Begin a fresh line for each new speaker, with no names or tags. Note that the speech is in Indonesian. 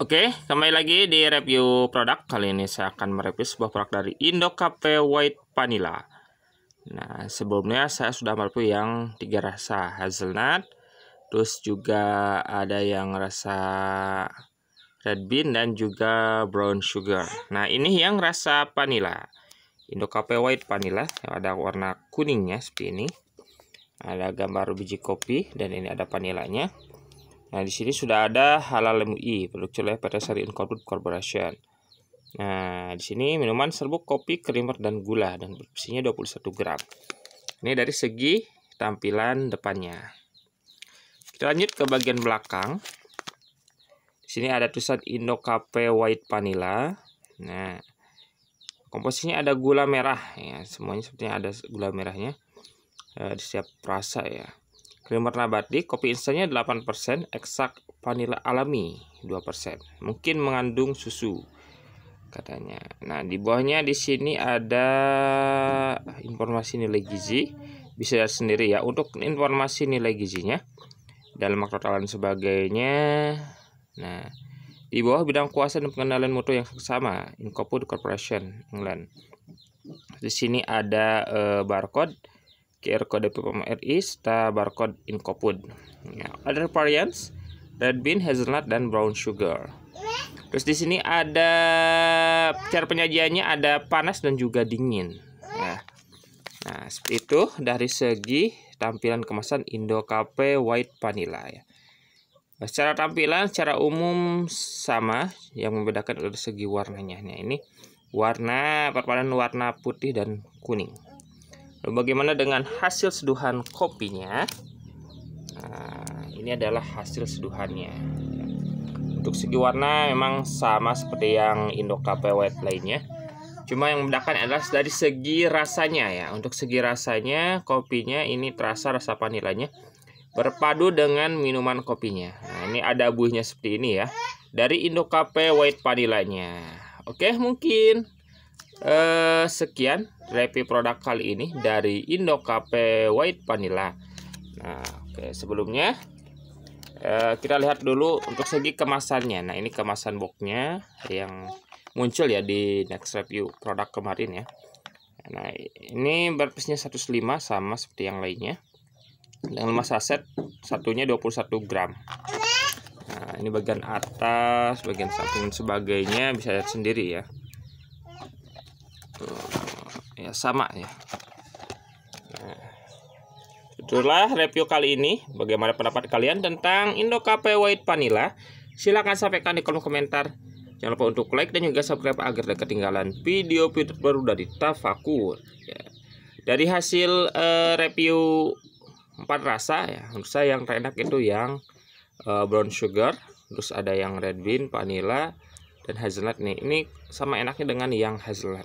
Oke, kembali lagi di review produk. Kali ini saya akan mereview sebuah produk dari Indo Cafe White Vanilla. Nah, sebelumnya saya sudah mereview yang tiga rasa hazelnut, terus juga ada yang rasa red bean dan juga brown sugar. Nah, ini yang rasa vanilla. Indo Cafe White Vanilla yang ada warna kuningnya seperti ini. Ada gambar biji kopi dan ini ada vanilanya. Nah, di sini sudah ada halal MUI, produk oleh PT Sari Incorporated Corporation. Nah, di sini minuman serbuk kopi, krimer, dan gula, dan berisinya 21 gram. Ini dari segi tampilan depannya. Kita lanjut ke bagian belakang. Di sini ada tulisan Indo Cafe White Vanilla. Nah, komposisinya ada gula merah ya, semuanya sepertinya ada gula merahnya eh, di setiap rasa ya. Creamer nabati, kopi instannya 8%, eksak vanila alami 2%. Mungkin mengandung susu katanya. Nah, di bawahnya di sini ada informasi nilai gizi. Bisa lihat sendiri ya untuk informasi nilai gizinya dalam makro dan sebagainya. Nah, di bawah bidang kuasa dan pengendalian mutu yang sama Incofood Corporation England. Di sini ada uh, barcode QR code PPM RI serta barcode in Yeah. other variants, red bean, hazelnut, dan brown sugar. Terus di sini ada cara penyajiannya ada panas dan juga dingin. Nah, nah seperti itu dari segi tampilan kemasan Indo Cafe White Vanilla ya. Nah, secara tampilan secara umum sama, yang membedakan adalah segi warnanya. Nah, ini warna perpaduan warna putih dan kuning bagaimana dengan hasil seduhan kopinya? Nah, ini adalah hasil seduhannya. Untuk segi warna memang sama seperti yang Indo White lainnya. Cuma yang membedakan adalah dari segi rasanya ya. Untuk segi rasanya kopinya ini terasa rasa vanilanya berpadu dengan minuman kopinya. Nah, ini ada buihnya seperti ini ya. Dari Indo White Vanilanya. Oke, mungkin eh, sekian review produk kali ini dari Indo Indocafe White Vanilla. Nah, oke sebelumnya eh, kita lihat dulu untuk segi kemasannya. Nah, ini kemasan boxnya yang muncul ya di next review produk kemarin ya. Nah, ini berpesnya 105 sama seperti yang lainnya. Dengan lemas saset satunya 21 gram. Nah, ini bagian atas, bagian samping sebagainya bisa lihat sendiri ya ya sama ya itulah review kali ini bagaimana pendapat kalian tentang Kp White Vanilla silahkan sampaikan di kolom komentar jangan lupa untuk like dan juga subscribe agar tidak ketinggalan video-video baru dari Tafakur ya. dari hasil uh, review empat rasa ya menurut saya yang terenak itu yang uh, brown sugar terus ada yang red bean vanilla dan hazelnut nih ini sama enaknya dengan yang hazelnut